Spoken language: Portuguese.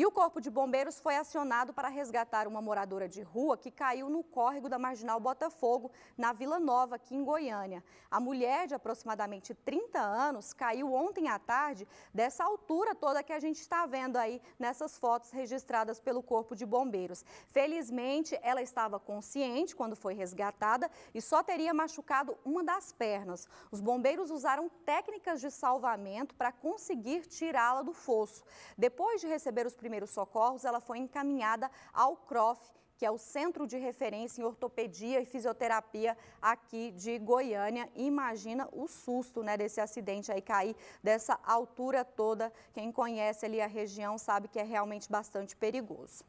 E o Corpo de Bombeiros foi acionado para resgatar uma moradora de rua que caiu no córrego da Marginal Botafogo, na Vila Nova, aqui em Goiânia. A mulher, de aproximadamente 30 anos, caiu ontem à tarde dessa altura toda que a gente está vendo aí nessas fotos registradas pelo Corpo de Bombeiros. Felizmente, ela estava consciente quando foi resgatada e só teria machucado uma das pernas. Os bombeiros usaram técnicas de salvamento para conseguir tirá-la do fosso. Depois de receber os primeiros primeiros socorros, ela foi encaminhada ao CROF, que é o Centro de Referência em Ortopedia e Fisioterapia aqui de Goiânia. Imagina o susto né, desse acidente aí cair dessa altura toda. Quem conhece ali a região sabe que é realmente bastante perigoso.